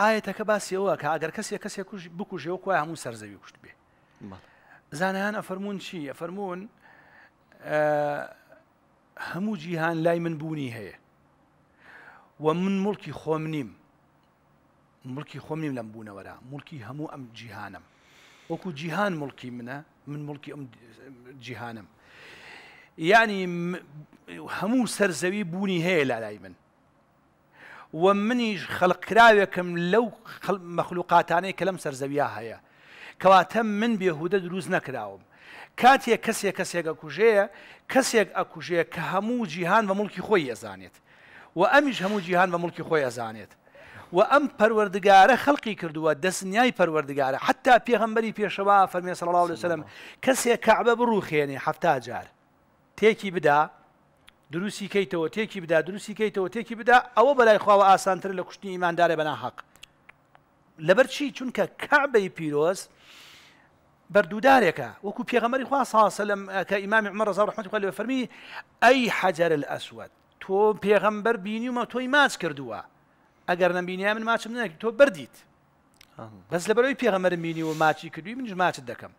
ئاەتەکە باسی ئەوە کە ئەگەر کەسێک کەسێک بکوژێ و کوی هەموو سەرزەوی کوشت بێ زانایان ئەفەرمونون چی ئەفەرمونون هەموو جیهان لای من بوونی هەیە و من ملکی خۆم نیم ملکی خۆم نیم لەم بوونەوەرا ملکی هەموو ئەم جیهانم وەکو جیهان ملکی منە من ملکی ئەم جیهانم یعنی هەموو سەرزەوی بوونی هەیە لالای من و منیش خەڵقراوێکم لەو مەخلوقاتانەی کە لەم سەرزەویا هەیە کەواتە من بێهودە دروست نەکراوم کاتێک کەسێک کەسێک ئەکوژەیە کەسێک ئەکوژەیە کە هەموو جیهان بە مڵکی خۆی ئەزانێت و ئەمیش هەموو جیهان بە مڵکی خۆی ئەزانێت و ئەم پەروەردگارە خەڵقی کردووە دەستنیای پەروەردگارە حتا پێغمبەری پێشەوە فەرمی سەڵاو لەسلم کەسێک کەعبە بڕوخێنێ هەفتا جار تێکی بدا دروستی کەیتەوە تێکی بدا دروستی کەیتەوە تێکی بدا ئەوە بەلای خواوە ئاسانتر لە کوشتنی ئیماندارە بەنا حەق لەبەر چی چونکە کابی پیرۆز بەردوودارێکە وەکو پێغەمەری خوا ساسە لەم کە ئیمامی عمر ڕزا ڕحمەت خۆ لە فەرمی ئەی حەجەر ئەسوەت تۆ پێغەمبەر بینیومە تۆی ماچ کردووە ئەگەر نەبینیا من ماچم نەکی تۆ بردیت بەس لەبەرەوەی پێغەمەرم بینی و ماچی کردووی منش ماچت دەکەم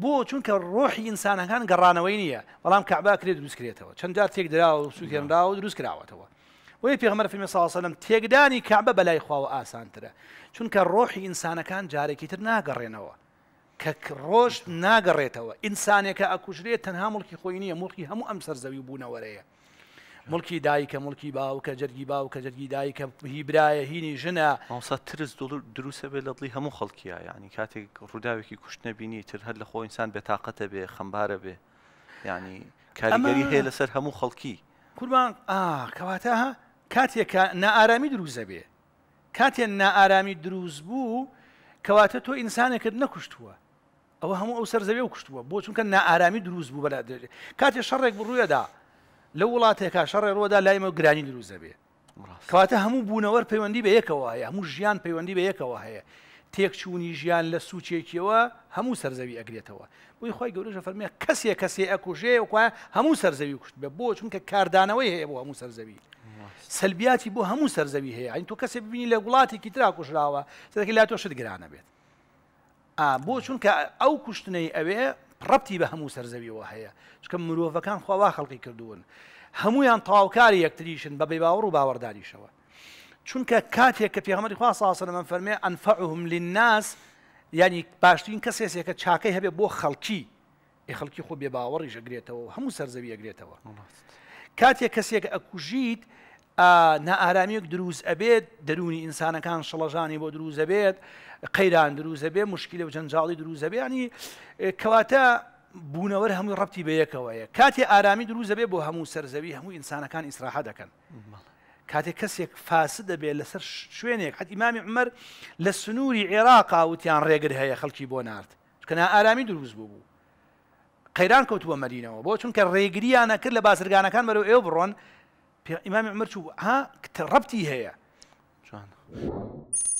بۆ چونکە ڕۆحی ئینسانەکان گەڕانەوەی نییە بەڵام کاباکرێت دروستکرێتەوە چەند جار تێکدرا و سوکێنرا و دروست کراوەتەوە وی پێغمەر فیلمی ساوسلم تێکدانی کابە بەلای خواوە ئاسانترە چونکە ڕۆحی ئینسانەکان جارێکی تر ناگەڕێنەوە کە ڕۆژ ناگەڕێتەوە ئینسانێکە ئەکوژرێت تەنها مڵکی خۆی نییە مڵکی هەموو ئەم سەرزەوی بوونەوەرەیە ملکی دایکە ملکی باوکە جەرگی باوکە جەرگی دایکە هیبرایە هینی ژنە ئاسا ترس دروسە بێت لە دڵی هەموو خەڵکیە ینی کاتێک ڕووداوێکی کوشتنە بینی تر هەر لە خۆ ئینسان بێتاقەتە بێ خەمبارە بێ ینی کاریگەری هەیە لەسەر هەموو خەڵکی قوربان کەواتە کاتێکە نائارامی دروزە بێ کاتێن نائارامی دروست بوو کەواتە تۆ ئینسانێکت نەکوشتووە ئەوە هەموو ئەو سەر زەوێ و کوشتووە بۆ چونکە نائارامی دروست بوو بەلا کاتێ شەڕێک بڕوویەدا لە وڵاتێکا شەڕێ ڕۆدا لایمە گرانی دروزە بێ کاتە هەموو بوونەوەر پەیوەندی بە یەکەوە هەیە هەموو ژیان پەیوەندی بە یەکەوە هەیە تێکچوونی ژیان لە سوچێکیەوە هەموو سەرزەوی ئەگرێتەوە بۆی خۆی گەورەشە فەرمیە کەسێک کەسێ ئەکوژێوە هەموو سەرزەوی کوشت بە بۆ چونکە کاردانەوەی هەیە بۆ هەموو سەرزەوی سلبیاتی بۆ هەموو سەرزەوی هەیە ئەین تۆ کەسێک ببینی لە وڵاتێکی ترا کوژراوە سەرەکە لا تۆشت گرانە بێت بۆ چونکە ئەو کوشتنەی ئەوێ ڕەتی بە هەموو سەرزەویەوە هەیە چکە مرۆڤەکان خواوا خەڵقی کردوون هەمویان تاوکاری یەکتریشن بە بێ باوەڕ و باوەڕداریشەوە چونکە کاتێک کە پێغەمەری خوا ساسە من فەرمێ ئەنفعهم للناس ینی باشترین کەسێسێکە چاکەی هەبێ بۆ خەڵکی ئێ خەڵکی خۆ بێ باوەڕیش ئەگرێتەوە هەموو سەرزەوی ئەگرێتەوە کاتێک کەسێک ئەکوژیت نائارامیەک دروست ئەبێت دەرونی ئینسانەکان شەڵەژانی بۆ دروست ئەبێت قەیران دروست ئەبێ مشکل و جەنجاڵی دروست ئەبێنی کەواتە بوونەوە هەموو ڕەتی بەیەکەوەیە کاتێ ئارامی دروست ئەبێ بۆ هەموو سەرزەوی هەموو ئینسانەکان ئیسراح دەکەن. کاتێک کەسێک فاس دەبێت لەسەر شوێنێک حەت ئیمامی عمەر لە سنووری عێراقا وتیان ڕێگر هەیە خەڵکی بۆ نرد کەنا ئارامی دروست بوو بوو قەیران کەوت بۆ مەرینەوە بۆ چونکە ڕێگریانە کرد لە بازرگانەکان بەرەو ئێو بڕۆن امام عمر شو ها كتربتي هي شان